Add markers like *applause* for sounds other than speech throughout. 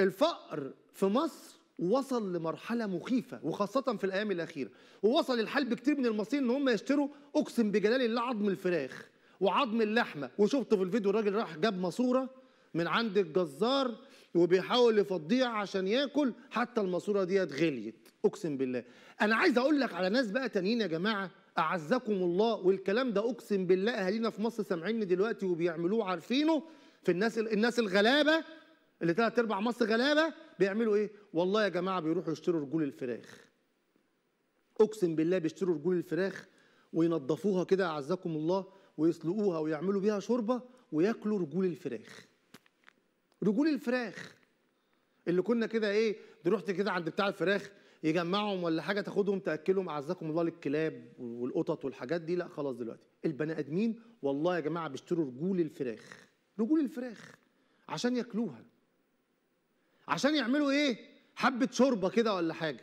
الفقر في مصر وصل لمرحلة مخيفة وخاصة في الأيام الأخيرة ووصل الحال بكتير من المصريين إن هم يشتروا أقسم بجلال الله عظم الفراخ وعظم اللحمة وشفت في الفيديو الراجل راح جاب ماسورة من عند الجزار وبيحاول يفضيها عشان ياكل حتى الماسورة ديت غليت أقسم بالله أنا عايز أقول لك على ناس بقى تانيين يا جماعة أعزكم الله والكلام ده أقسم بالله أهالينا في مصر سامعيني دلوقتي وبيعملوه عارفينه في الناس الناس الغلابة اللي ثلاث ارباع مصر غلابه بيعملوا ايه؟ والله يا جماعه بيروحوا يشتروا رجول الفراخ. اقسم بالله بيشتروا رجول الفراخ وينضفوها كده اعزكم الله ويسلقوها ويعملوا بيها شوربه وياكلوا رجول الفراخ. رجول الفراخ اللي كنا كده ايه؟ رحت كده عند بتاع الفراخ يجمعهم ولا حاجه تاخدهم تاكلهم اعزكم الله للكلاب والقطط والحاجات دي لا خلاص دلوقتي البني ادمين والله يا جماعه بيشتروا رجول الفراخ رجول الفراخ عشان ياكلوها عشان يعملوا ايه حبه شوربه كده ولا حاجه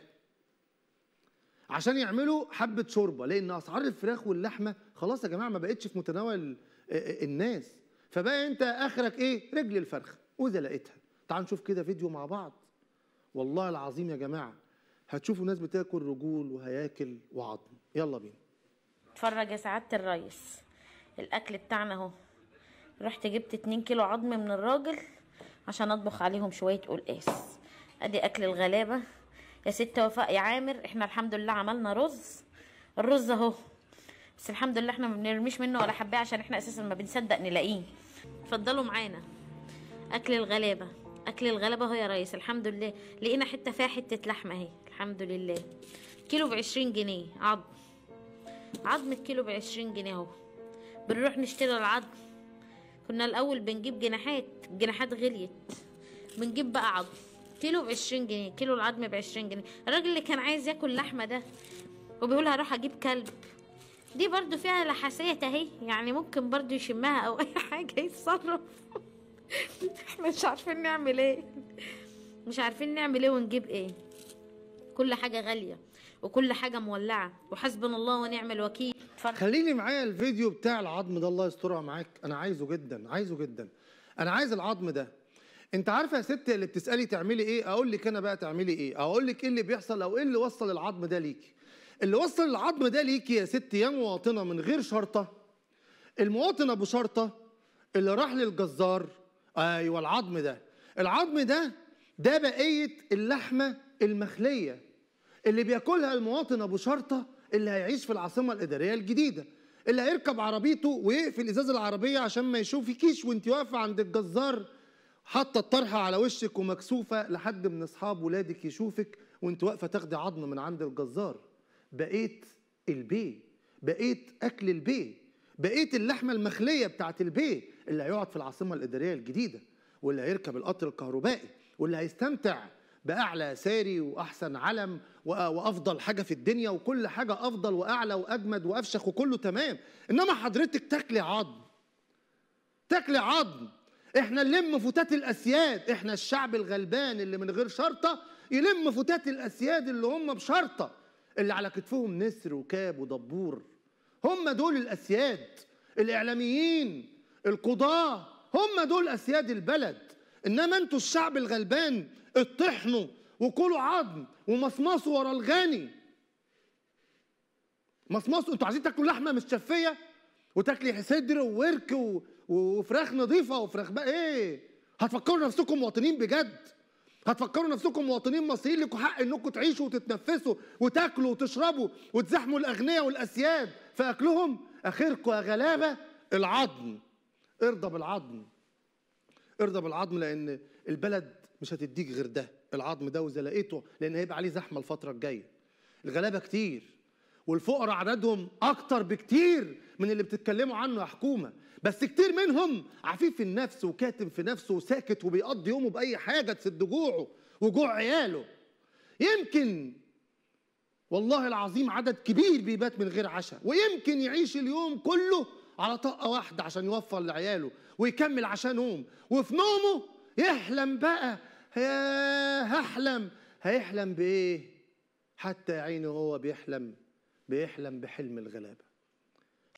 عشان يعملوا حبه شوربه لان اسعار الفراخ واللحمه خلاص يا جماعه ما بقتش في متناول آه، آه، الناس فبقى انت اخرك ايه رجل الفرخه واذا لقيتها تعال نشوف كده فيديو مع بعض والله العظيم يا جماعه هتشوفوا ناس بتاكل رجول وهياكل وعظم يلا بينا اتفرج يا سعاده الريس الاكل بتاعنا اهو رحت جبت 2 كيلو عظم من الراجل عشان اطبخ عليهم شويه قلقاس ادي اكل الغلابه يا ست وفاء يا عامر احنا الحمد لله عملنا رز الرز اهو بس الحمد لله احنا ما بنرميش منه ولا حبة عشان احنا اساسا ما بنصدق نلاقيه اتفضلوا معانا اكل الغلابه اكل الغلابه اهو يا ريس الحمد لله لقينا حته فيها حته لحمه اهي الحمد لله كيلو ب 20 جنيه عظم عظم الكيلو ب 20 جنيه اهو بنروح نشتري العظم كنا الأول بنجيب جناحات الجناحات غليت بنجيب بقى عظم كيلو بعشرين جنيه كيلو العظم بعشرين جنيه الراجل اللي كان عايز ياكل لحمة ده وبيقول هروح أجيب كلب دي برضو فيها لحسية اهي يعني ممكن برضو يشمها أو *laughs* أي حاجة يتصرف احنا *laughs* مش عارفين نعمل ايه مش عارفين نعمل ايه ونجيب ايه كل حاجة غالية وكل حاجه مولعه وحسبنا الله ونعم الوكيل اتفضل خليني معايا الفيديو بتاع العظم ده الله يسترها معاك انا عايزه جدا عايزه جدا انا عايز العظم ده انت عارفه يا ست اللي بتسالي تعملي ايه اقول لك انا بقى تعملي ايه اقول لك ايه اللي بيحصل او ايه اللي وصل العظم ده ليكي اللي وصل العظم ده ليكي يا ست يا مواطنه من غير شرطه المواطنه بشرطه اللي راح للجزار ايوه العظم ده العظم ده ده بقيه اللحمه المخليه اللي بياكلها المواطن ابو شرطه اللي هيعيش في العاصمه الاداريه الجديده اللي هيركب عربيته ويقفل ازاز العربيه عشان ما يشوفكيش وانت واقفه عند الجزار حاطه الطرحه على وشك ومكسوفه لحد من اصحاب ولادك يشوفك وانت واقفه تاخدي عظم من عند الجزار بقيت البيه بقيت اكل البيه بقيت اللحمه المخليه بتاعت البيه اللي هيقعد في العاصمه الاداريه الجديده واللي هيركب القطر الكهربائي واللي هيستمتع باعلى ساري واحسن علم وافضل حاجه في الدنيا وكل حاجه افضل واعلى واجمد وافشخ وكله تمام انما حضرتك تاكلي عظم تاكلي عظم احنا نلم فتات الاسياد احنا الشعب الغلبان اللي من غير شرطه يلم فتات الاسياد اللي هم بشرطه اللي على كتفهم نسر وكاب ودبور هم دول الاسياد الاعلاميين القضاه هم دول اسياد البلد انما انتوا الشعب الغلبان اطحنوا وكلوا عظم ومصمصوا ورا الغني مصمصوا انتوا عايزين تاكلوا لحمه مش شفيه وتاكلي صدر وورك وفراخ نظيفه وفراخ بقى ايه هتفكروا نفسكم مواطنين بجد هتفكروا نفسكم مواطنين مصريين لكم حق انكم تعيشوا وتتنفسوا وتاكلوا وتشربوا وتزاحموا الاغنياء والاسياد فاكلهم اخركم يا غلابه العظم ارضى بالعظم ارضى بالعظم لان البلد مش هتديك غير ده العظم ده واذا لقيته لان هيبقى عليه زحمه الفتره الجايه الغلابه كتير والفقراء عددهم اكتر بكتير من اللي بتتكلموا عنه يا حكومه بس كتير منهم عفيف في النفس وكاتم في نفسه وساكت وبيقضي يومه باي حاجه تسد جوعه وجوع عياله يمكن والله العظيم عدد كبير بيبات من غير عشاء ويمكن يعيش اليوم كله على طاقه واحده عشان يوفر لعياله ويكمل عشان نوم وفي نومه يحلم بقى هحلم هيحلم بايه حتى عينه هو بيحلم بيحلم بحلم الغلابه